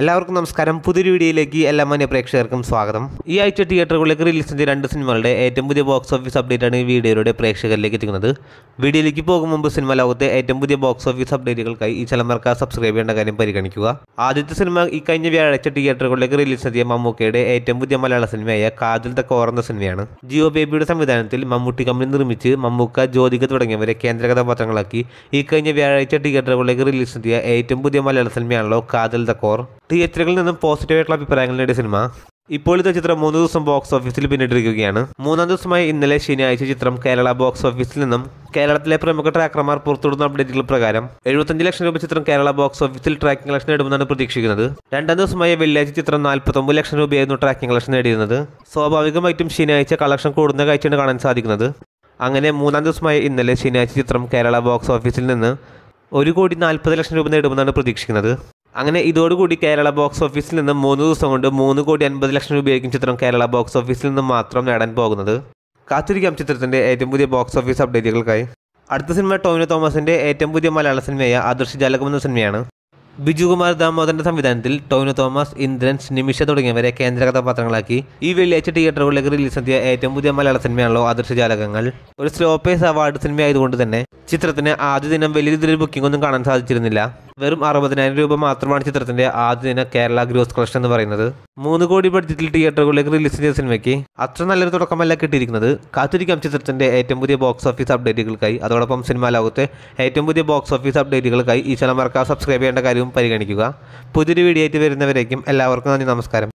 എല്ലാവർക്കും നമസ്കാരം പുതിയൊരു വീഡിയോയിലേക്ക് എല്ലാ മാന്യ പ്രേക്ഷകർക്കും സ്വാഗതം ഈ ആഴ്ച തിയേറ്ററുകളിലേക്ക് റിലീസ് ചെയ്ത രണ്ട് സിനിമകളുടെ ഏറ്റവും പുതിയ ബോക്സ് ഓഫീസ് അപ്ഡേറ്റ് ആണ് ഈ വീഡിയോയിലൂടെ പ്രേക്ഷകരിലേക്ക് എത്തിക്കുന്നത് വീഡിയോയിലേക്ക് പോകും മുമ്പ് സിനിമ ലോകത്തെ ഏറ്റവും പുതിയ ബോക്സ് ഓഫീസ് അപ്ഡേറ്റുകൾക്കായി ഈ ചലമർക്ക് സബ്സ്ക്രൈബ് ചെയ്യേണ്ട കാര്യം പരിഗണിക്കുക ആദ്യത്തെ സിനിമ ഈ കഴിഞ്ഞ വ്യാഴാഴ്ച തിയേറ്ററുകളിലേക്ക് റിലീസ് ചെയ്ത മമ്മൂക്കയുടെ ഏറ്റവും പുതിയ മലയാള സിനിമയായ കാതിൽ ത കോർന്ന സിനിമയാണ് ജിയോ ബേബിയുടെ സംവിധാനത്തിൽ മമ്മൂട്ടി കമ്പനി നിർമ്മിച്ച് മമ്മൂക്ക ജ്യോതിക തുടങ്ങിയവരെ കേന്ദ്ര കഥാപാത്രങ്ങളാക്കി ഈ കഴിഞ്ഞ വ്യാഴാഴ്ച തിയേറ്ററുകളിലേക്ക് റിലീസ് ചെയ്ത ഏറ്റവും പുതിയ മലയാള സിനിമയാണല്ലോ കാതിൽ ദ കോർ തിയേറ്ററുകളിൽ നിന്നും പോസിറ്റീവായിട്ടുള്ള അഭിപ്രായങ്ങൾ നേടിയ സിനിമ ഇപ്പോഴത്തെ ചിത്രം മൂന്ന് ദിവസം ബോക്സ് ഓഫീസിൽ പിന്നിട്ടിരിക്കുകയാണ് മൂന്നാം ദിവസമായി ഇന്നലെ ശനിയാഴ്ച ചിത്രം കേരള ബോക്സ് ഓഫീസിൽ നിന്നും കേരളത്തിലെ പ്രമുഖ ട്രാക്കർമാർ പുറത്തുവിടുന്ന അപ്ഡേറ്റുകൾ പ്രകാരം എഴുപത്തഞ്ച് ലക്ഷം രൂപ ചിത്രം കേരള ബോക്സ് ഓഫീസിൽ ട്രാക്കിംഗ് കളക്ഷൻ നേടുമെന്നാണ് പ്രതീക്ഷിക്കുന്നത് രണ്ടാം ദിവസമായ വെള്ളിയാഴ്ച ചിത്രം നാൽപ്പത്തൊമ്പത് ലക്ഷം രൂപയായിരുന്നു ട്രാക്കിംഗ് കളക്ഷൻ നേടിയിരുന്നത് സ്വാഭാവികമായിട്ടും ശനിയാഴ്ച കളക്ഷൻ കൂടുന്ന കാഴ്ചയാണ് കാണാൻ സാധിക്കുന്നത് അങ്ങനെ മൂന്നാം ദിവസമായ ഇന്നലെ ശനിയാഴ്ച ചിത്രം കേരള ബോക്സ് ഓഫീസിൽ നിന്ന് ഒരു കോടി നാൽപ്പത് ലക്ഷം രൂപ നേടുമെന്നാണ് പ്രതീക്ഷിക്കുന്നത് അങ്ങനെ ഇതോടുകൂടി കേരള ബോക്സ് ഓഫീസിൽ നിന്ന് മൂന്ന് ദിവസം കൊണ്ട് മൂന്ന് കോടി അൻപത് ലക്ഷം രൂപയായിരിക്കും ചിത്രം കേരള ബോക്സ് ഓഫീസിൽ നിന്ന് മാത്രം നേടാൻ പോകുന്നത് കാത്തിരിക്കാം ചിത്രത്തിൻ്റെ ഏറ്റവും പുതിയ ബോക്സ് ഓഫീസ് അപ്ഡേറ്റുകൾക്കായി അടുത്ത സിനിമ ടോമിനോ തോമസിൻ്റെ ഏറ്റവും പുതിയ മലയാള സിനിമയായ ആദർശ് ജാലകം എന്ന സിനിമയാണ് ബിജുകുമാർ ദാമോദരൻ്റെ സംവിധാനത്തിൽ ടോവിനോ തോമസ് ഇന്ദ്രൻസ് നിമിഷ തുടങ്ങിയവരെ കേന്ദ്ര കഥാപാത്രങ്ങളാക്കി ഈ വെള്ളിയാഴ്ച തിയേറ്ററുകളിലേക്ക് റിലീസ് നടത്തിയ ഏറ്റവും പുതിയ മലയാള സിനിമയാണല്ലോ അദൃശ്യ ജാലകങ്ങൾ ഒരു സ്ലോ പേസ് അവാർഡ് സിനിമയായതുകൊണ്ട് തന്നെ ചിത്രത്തിന് ആദ്യ ദിനം വലിയ രീതിയിൽ ബുക്കിംഗ് ഒന്നും കാണാൻ സാധിച്ചിരുന്നില്ല വെറും അറുപതിനായിരം രൂപ മാത്രമാണ് ചിത്രത്തിന്റെ ആദ്യ ദിന കേരള ഗ്രോസ് കളക്ഷൻ എന്ന് പറയുന്നത് മൂന്ന് കോടി ബഡ്ജറ്റിൽ തിയേറ്ററുകളിലേക്ക് റിലീസ് ചെയ്ത സിനിമയ്ക്ക് അത്ര നല്ലൊരു തുടക്കമല്ല കിട്ടിയിരിക്കുന്നത് കാത്തിരിക്കാം ചിത്രത്തിന്റെ ഏറ്റവും പുതിയ ബോക്സ് ഓഫീസ് അപ്ഡേറ്റുകൾക്കായി അതോടൊപ്പം സിനിമാ ലോകത്തെ ഏറ്റവും പുതിയ ബോക്സ് ഓഫീസ് അപ്ഡേറ്റുകൾക്കായി ഈ ചാനൽ മറക്കാതെ സബ്സ്ക്രൈബ് ചെയ്യേണ്ട കാര്യവും പരിഗണിക്കുക പുതിയൊരു വീഡിയോ ആയിട്ട് വരുന്നവരേക്കും എല്ലാവർക്കും നന്ദി നമസ്കാരം